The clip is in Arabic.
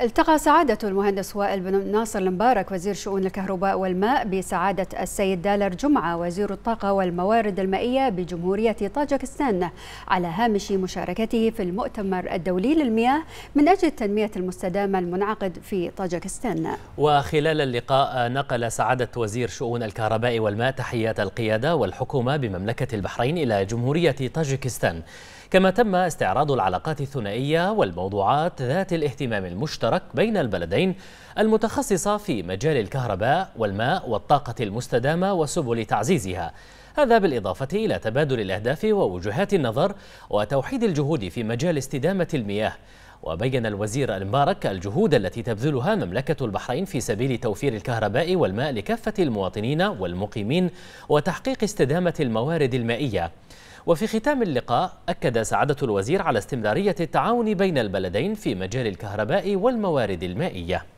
التقى سعادة المهندس وائل بن ناصر المبارك وزير شؤون الكهرباء والماء بسعادة السيد دالر جمعة وزير الطاقة والموارد المائية بجمهورية طاجكستان على هامش مشاركته في المؤتمر الدولي للمياه من أجل التنمية المستدامة المنعقد في طاجكستان وخلال اللقاء نقل سعادة وزير شؤون الكهرباء والماء تحيات القيادة والحكومة بمملكة البحرين إلى جمهورية طاجكستان كما تم استعراض العلاقات الثنائية والموضوعات ذات الاهتمام المشترك بين البلدين المتخصصة في مجال الكهرباء والماء والطاقة المستدامة وسبل تعزيزها هذا بالإضافة إلى تبادل الأهداف ووجهات النظر وتوحيد الجهود في مجال استدامة المياه وبين الوزير المبارك الجهود التي تبذلها مملكة البحرين في سبيل توفير الكهرباء والماء لكافة المواطنين والمقيمين وتحقيق استدامة الموارد المائية وفي ختام اللقاء أكد سعادة الوزير على استمرارية التعاون بين البلدين في مجال الكهرباء والموارد المائية